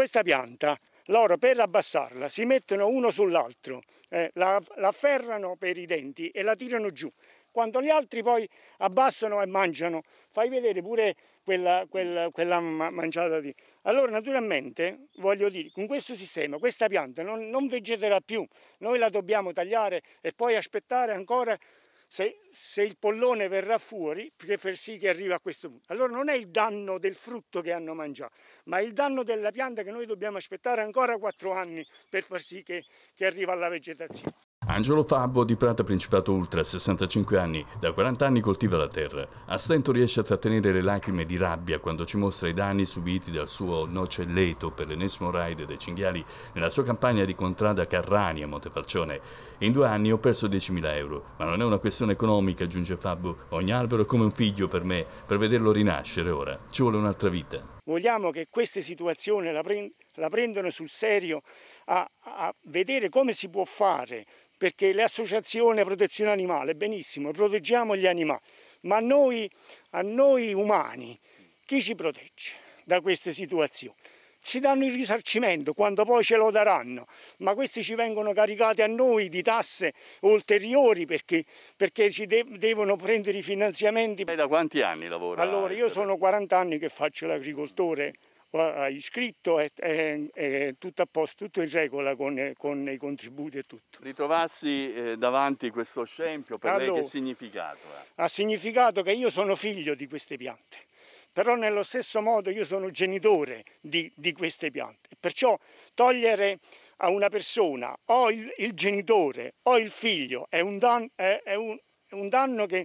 questa pianta loro per abbassarla si mettono uno sull'altro, eh, la, la afferrano per i denti e la tirano giù. Quando gli altri poi abbassano e mangiano, fai vedere pure quella, quella, quella mangiata lì. Allora naturalmente, voglio dire, con questo sistema questa pianta non, non vegeterà più, noi la dobbiamo tagliare e poi aspettare ancora se, se, il pollone verrà fuori per far sì che arrivi a questo punto. Allora non è il danno del frutto che hanno mangiato, ma è il danno della pianta che noi dobbiamo aspettare ancora quattro anni per far sì che, che arriva alla vegetazione. Angelo Fabbo di Prata Principato Ultra, 65 anni, da 40 anni coltiva la terra. A stento riesce a trattenere le lacrime di rabbia quando ci mostra i danni subiti dal suo nocelleto per l'ennesimo raid dei cinghiali nella sua campagna di contrada Carrani a Montefalcione. In due anni ho perso 10.000 euro, ma non è una questione economica, aggiunge Fabbo. Ogni albero è come un figlio per me, per vederlo rinascere ora. Ci vuole un'altra vita. Vogliamo che queste situazioni la, prendano sul serio a, a vedere come si può fare perché l'associazione protezione animale, benissimo, proteggiamo gli animali, ma noi, a noi umani chi ci protegge da queste situazioni? Ci danno il risarcimento quando poi ce lo daranno, ma questi ci vengono caricati a noi di tasse ulteriori perché, perché ci de devono prendere i finanziamenti. E da quanti anni lavora? Allora, io sono 40 anni che faccio l'agricoltore hai scritto, è, è, è, tutto a posto, tutto in regola con, con i contributi e tutto. Ritrovarsi eh, davanti a questo scempio per allora, lei che significato ha? Eh? Ha significato che io sono figlio di queste piante, però nello stesso modo io sono genitore di, di queste piante, perciò togliere a una persona o il, il genitore o il figlio è un, dan, è, un, un danno che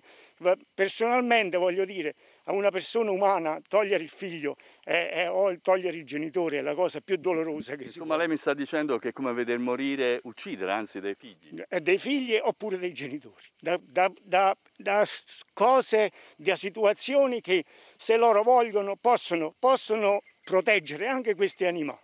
personalmente voglio dire a una persona umana togliere il figlio è, è, o togliere il genitore è la cosa più dolorosa che si Insomma, lei mi sta dicendo che è come veder morire, uccidere anzi dei figli. Eh, dei figli oppure dei genitori, da, da, da, da cose, da situazioni che se loro vogliono possono, possono proteggere anche questi animali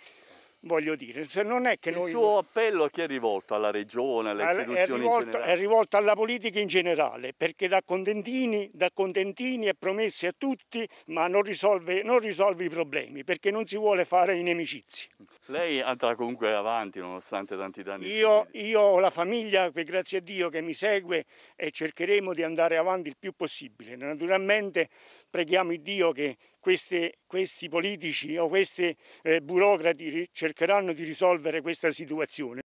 voglio dire. Se non è che Il noi... suo appello a chi è rivolto? Alla regione, alle All istituzioni è rivolto, in generale? È rivolto alla politica in generale, perché da contentini, da contentini è promessi a tutti, ma non risolve, non risolve i problemi, perché non si vuole fare i nemicizi. Lei andrà comunque avanti nonostante tanti danni? Io, io ho la famiglia, grazie a Dio, che mi segue e cercheremo di andare avanti il più possibile. Naturalmente preghiamo il Dio che queste, questi politici o questi eh, burocrati cerchino cercheranno di risolvere questa situazione.